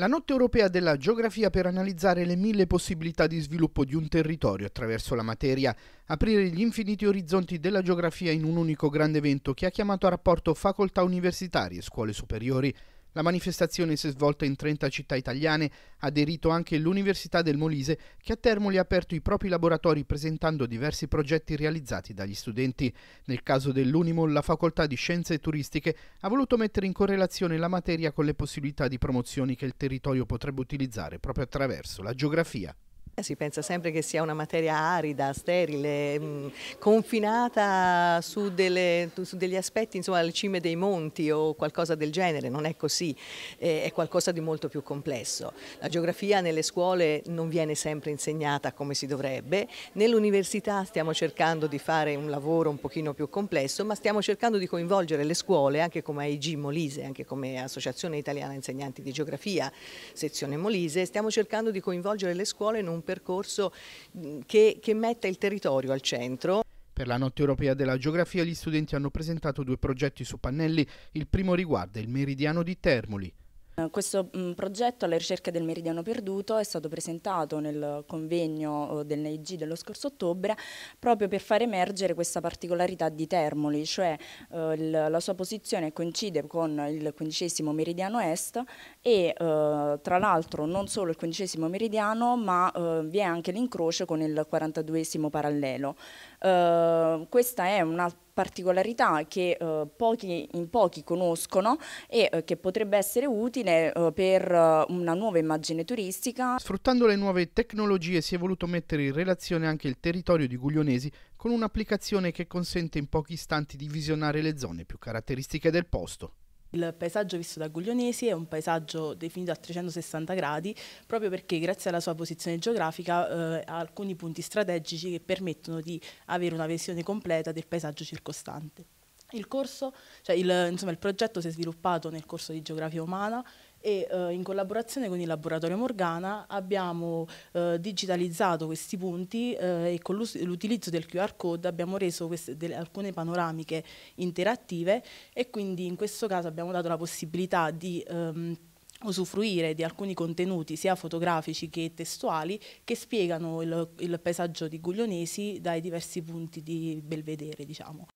La notte europea della geografia per analizzare le mille possibilità di sviluppo di un territorio attraverso la materia, aprire gli infiniti orizzonti della geografia in un unico grande evento che ha chiamato a rapporto facoltà universitarie, e scuole superiori, la manifestazione si è svolta in 30 città italiane, ha aderito anche l'Università del Molise che a Termoli ha aperto i propri laboratori presentando diversi progetti realizzati dagli studenti. Nel caso dell'Unimol la Facoltà di Scienze Turistiche ha voluto mettere in correlazione la materia con le possibilità di promozioni che il territorio potrebbe utilizzare proprio attraverso la geografia si pensa sempre che sia una materia arida, sterile, mm, confinata su, delle, su, degli aspetti, insomma, alle cime dei monti o qualcosa del genere, non è così, è qualcosa di molto più complesso. La geografia nelle scuole non viene sempre insegnata come si dovrebbe, nell'università stiamo cercando di fare un lavoro un pochino più complesso, ma stiamo cercando di coinvolgere le scuole, anche come AIG Molise, anche come Associazione Italiana Insegnanti di Geografia, sezione Molise, stiamo cercando di coinvolgere le scuole in un percorso che, che metta il territorio al centro. Per la Notte Europea della Geografia gli studenti hanno presentato due progetti su pannelli, il primo riguarda il meridiano di Termoli, eh, questo mm, progetto alla ricerca del meridiano perduto è stato presentato nel convegno eh, del NEIG dello scorso ottobre proprio per far emergere questa particolarità di Termoli, cioè eh, la sua posizione coincide con il quindicesimo meridiano est e eh, tra l'altro non solo il quindicesimo meridiano ma eh, vi è anche l'incrocio con il quarantaduesimo parallelo. Eh, questa è un'altra particolarità che eh, pochi, in pochi conoscono e eh, che potrebbe essere utile eh, per eh, una nuova immagine turistica. Sfruttando le nuove tecnologie si è voluto mettere in relazione anche il territorio di Guglionesi con un'applicazione che consente in pochi istanti di visionare le zone più caratteristiche del posto. Il paesaggio visto da Guglionesi è un paesaggio definito a 360 gradi proprio perché grazie alla sua posizione geografica eh, ha alcuni punti strategici che permettono di avere una visione completa del paesaggio circostante. Il, corso, cioè il, insomma, il progetto si è sviluppato nel corso di Geografia Umana e eh, in collaborazione con il laboratorio Morgana abbiamo eh, digitalizzato questi punti eh, e con l'utilizzo del QR code abbiamo reso queste, delle, alcune panoramiche interattive e quindi in questo caso abbiamo dato la possibilità di ehm, usufruire di alcuni contenuti sia fotografici che testuali che spiegano il, il, paesaggio di Guglionesi dai diversi punti di belvedere. Diciamo.